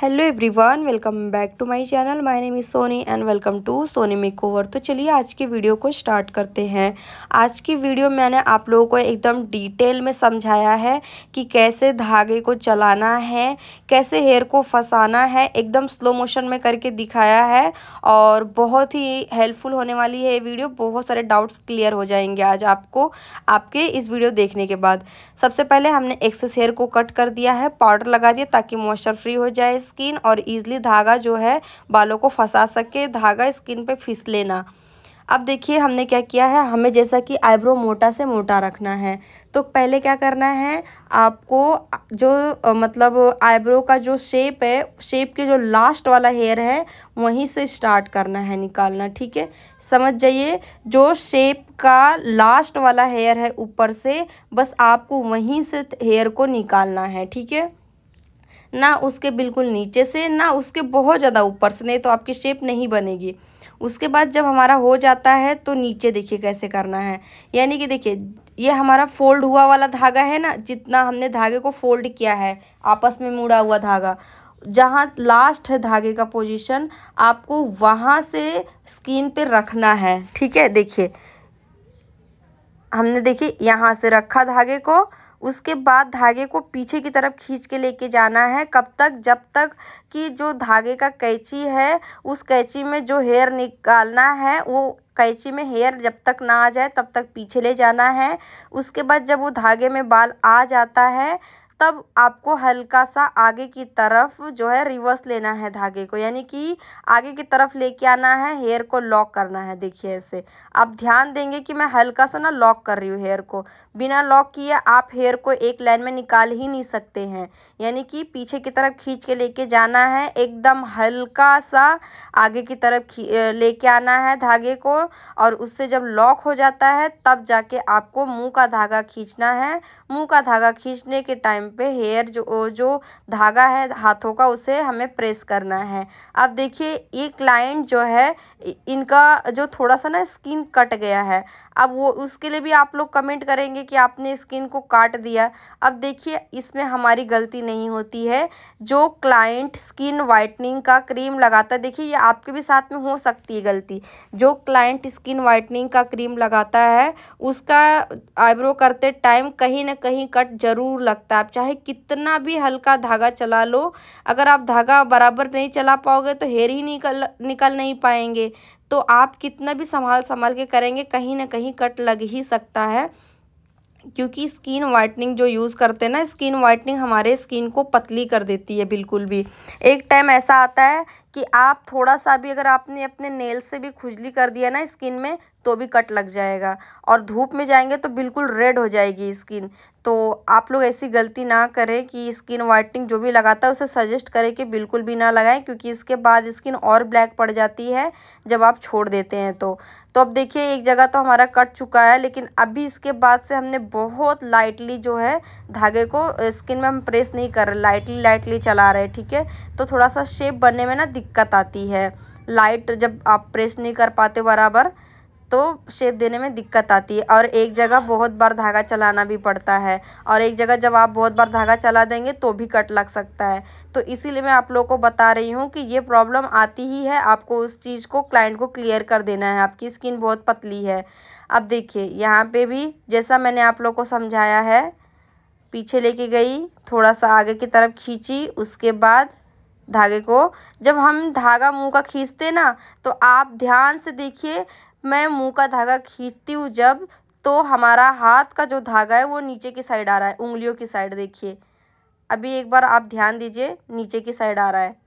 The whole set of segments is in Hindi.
hello everyone welcome back to my channel my name is Soni and welcome to Soni over तो चलिए आज की वीडियो को स्टार्ट करते हैं आज की वीडियो मैंने आप लोगों को एकदम डिटेल में समझाया है कि कैसे धागे को चलाना है कैसे हेयर को फंसाना है एकदम स्लो मोशन में करके दिखाया है और बहुत ही हेल्पफुल होने वाली है ये वीडियो बहुत सारे डाउट्स क्लियर हो जाएंगे आज आपको आपके इस वीडियो देखने के बाद सबसे पहले हमने एक्सेस हेयर को कट कर दिया है पाउडर लगा दिया ताकि मॉइस्चर फ्री हो जाए स्किन और ईजली धागा जो है बालों को फंसा सके धागा स्किन पे फिस लेना अब देखिए हमने क्या किया है हमें जैसा कि आईब्रो मोटा से मोटा रखना है तो पहले क्या करना है आपको जो मतलब आईब्रो का जो शेप है शेप के जो लास्ट वाला हेयर है वहीं से स्टार्ट करना है निकालना ठीक है समझ जाइए जो शेप का लास्ट वाला हेयर है ऊपर से बस आपको वहीं से हेयर को निकालना है ठीक है ना उसके बिल्कुल नीचे से ना उसके बहुत ज़्यादा ऊपर से नहीं तो आपकी शेप नहीं बनेगी उसके बाद जब हमारा हो जाता है तो नीचे देखिए कैसे करना है यानी कि देखिए ये हमारा फोल्ड हुआ वाला धागा है ना जितना हमने धागे को फोल्ड किया है आपस में मुड़ा हुआ धागा जहाँ लास्ट है धागे का पोजीशन आपको वहाँ से स्किन पे रखना है ठीक है देखिए हमने देखिए यहाँ से रखा धागे को उसके बाद धागे को पीछे की तरफ खींच के लेके जाना है कब तक जब तक कि जो धागे का कैंची है उस कैंची में जो हेयर निकालना है वो कैंची में हेयर जब तक ना आ जाए तब तक पीछे ले जाना है उसके बाद जब वो धागे में बाल आ जाता है तब आपको हल्का सा आगे की तरफ जो है रिवर्स लेना है धागे को यानी कि आगे की तरफ लेके आना है हेयर को लॉक करना है देखिए ऐसे आप ध्यान देंगे कि मैं हल्का सा ना लॉक कर रही हूँ हेयर को बिना लॉक किए आप हेयर को एक लाइन में निकाल ही नहीं सकते हैं यानी कि पीछे की तरफ खींच के लेके जाना है एकदम हल्का सा आगे की तरफ लेके आना है धागे को और उससे जब लॉक हो जाता है तब जाके आपको मुँह का धागा खींचना है मुँह का धागा खींचने के टाइम पे हेयर जो जो धागा है हाथों का उसे हमें प्रेस करना है अब देखिए ये क्लाइंट जो है इनका जो थोड़ा सा ना स्किन कट गया है अब वो उसके लिए भी आप लोग कमेंट करेंगे कि आपने स्किन को काट दिया अब देखिए इसमें हमारी गलती नहीं होती है जो क्लाइंट स्किन वाइटनिंग का क्रीम लगाता है देखिए ये आपके भी साथ में हो सकती है गलती जो क्लाइंट स्किन वाइटनिंग का क्रीम लगाता है उसका आईब्रो करते टाइम कहीं ना कहीं कट ज़रूर लगता है आप चाहे कितना भी हल्का धागा चला लो अगर आप धागा बराबर नहीं चला पाओगे तो हेयर ही निकल निकल नहीं पाएंगे तो आप कितना भी संभाल संभाल के करेंगे कहीं ना कहीं कट लग ही सकता है क्योंकि स्किन वाइटनिंग जो यूज़ करते हैं ना स्किन वाइटनिंग हमारे स्किन को पतली कर देती है बिल्कुल भी एक टाइम ऐसा आता है कि आप थोड़ा सा भी अगर आपने अपने नेल से भी खुजली कर दिया ना स्किन में तो भी कट लग जाएगा और धूप में जाएंगे तो बिल्कुल रेड हो जाएगी स्किन तो आप लोग ऐसी गलती ना करें कि स्किन वाइटनिंग जो भी लगाता है उसे सजेस्ट करें कि बिल्कुल भी ना लगाएं क्योंकि इसके बाद स्किन और ब्लैक पड़ जाती है जब आप छोड़ देते हैं तो तो अब देखिए एक जगह तो हमारा कट चुका है लेकिन अभी इसके बाद से हमने बहुत लाइटली जो है धागे को स्किन में हम प्रेस नहीं कर रहे लाइटली लाइटली चला रहे ठीक है तो थोड़ा सा शेप बनने में ना दिक्कत आती है लाइट जब आप प्रेस नहीं कर पाते बराबर तो शेप देने में दिक्कत आती है और एक जगह बहुत बार धागा चलाना भी पड़ता है और एक जगह जब आप बहुत बार धागा चला देंगे तो भी कट लग सकता है तो इसीलिए मैं आप लोगों को बता रही हूँ कि ये प्रॉब्लम आती ही है आपको उस चीज़ को क्लाइंट को क्लियर कर देना है आपकी स्किन बहुत पतली है अब देखिए यहाँ पर भी जैसा मैंने आप लोग को समझाया है पीछे लेके गई थोड़ा सा आगे की तरफ खींची उसके बाद धागे को जब हम धागा मुंह का खींचते ना तो आप ध्यान से देखिए मैं मुंह का धागा खींचती हूँ जब तो हमारा हाथ का जो धागा है वो नीचे की साइड आ रहा है उंगलियों की साइड देखिए अभी एक बार आप ध्यान दीजिए नीचे की साइड आ रहा है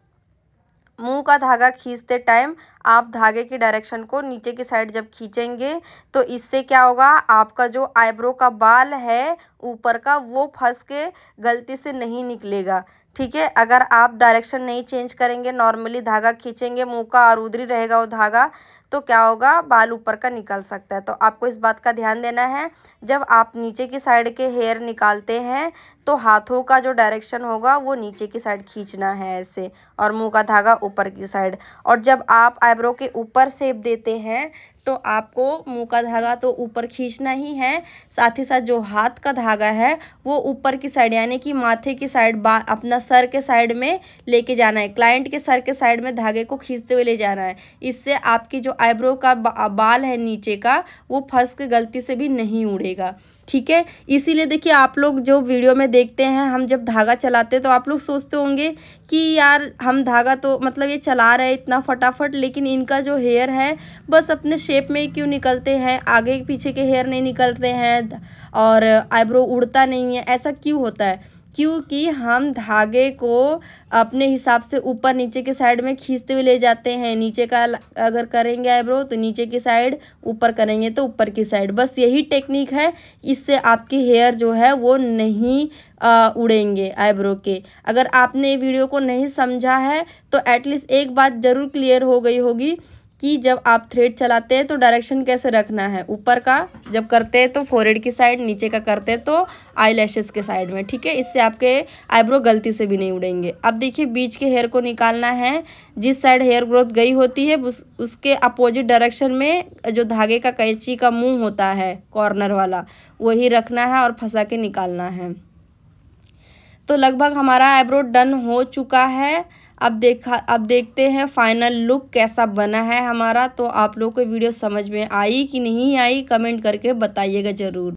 मुंह का धागा खींचते टाइम आप धागे की डायरेक्शन को नीचे की साइड जब खींचेंगे तो इससे क्या होगा आपका जो आईब्रो का बाल है ऊपर का वो फंस के गलती से नहीं निकलेगा ठीक है अगर आप डायरेक्शन नहीं चेंज करेंगे नॉर्मली धागा खींचेंगे मुँह का और उधरी रहेगा वो धागा तो क्या होगा बाल ऊपर का निकल सकता है तो आपको इस बात का ध्यान देना है जब आप नीचे की साइड के हेयर निकालते हैं तो हाथों का जो डायरेक्शन होगा वो नीचे की साइड खींचना है ऐसे और मुंह का धागा ऊपर की साइड और जब आप आईब्रो के ऊपर सेप देते हैं तो आपको मुंह का धागा तो ऊपर खींचना ही है साथ ही साथ जो हाथ का धागा है वो ऊपर की साइड यानी कि माथे की साइड बा अपना सर के साइड में लेके जाना है क्लाइंट के सर के साइड में धागे को खींचते हुए ले जाना है इससे आपकी जो आईब्रो का बाल है नीचे का वो फंस के गलती से भी नहीं उड़ेगा ठीक है इसीलिए देखिए आप लोग जो वीडियो में देखते हैं हम जब धागा चलाते हैं तो आप लोग सोचते होंगे कि यार हम धागा तो मतलब ये चला रहे इतना फटाफट लेकिन इनका जो हेयर है बस अपने शेप में क्यों निकलते हैं आगे पीछे के हेयर नहीं निकलते हैं और आईब्रो उड़ता नहीं है ऐसा क्यों होता है क्योंकि हम धागे को अपने हिसाब से ऊपर नीचे के साइड में खींचते हुए ले जाते हैं नीचे का अगर करेंगे आईब्रो तो नीचे की साइड ऊपर करेंगे तो ऊपर की साइड बस यही टेक्निक है इससे आपके हेयर जो है वो नहीं आ, उड़ेंगे आईब्रो के अगर आपने वीडियो को नहीं समझा है तो एटलीस्ट एक बात ज़रूर क्लियर हो गई होगी कि जब आप थ्रेड चलाते हैं तो डायरेक्शन कैसे रखना है ऊपर का जब करते हैं तो फोरेड की साइड नीचे का करते हैं तो आई लैशेज़ के साइड में ठीक है इससे आपके आईब्रो गलती से भी नहीं उड़ेंगे अब देखिए बीच के हेयर को निकालना है जिस साइड हेयर ग्रोथ गई होती है उस, उसके अपोजिट डायरेक्शन में जो धागे का कैची का मुँह होता है कॉर्नर वाला वही रखना है और फंसा के निकालना है तो लगभग हमारा आईब्रो डन हो चुका है अब देखा अब देखते हैं फाइनल लुक कैसा बना है हमारा तो आप लोग को वीडियो समझ में आई कि नहीं आई कमेंट करके बताइएगा ज़रूर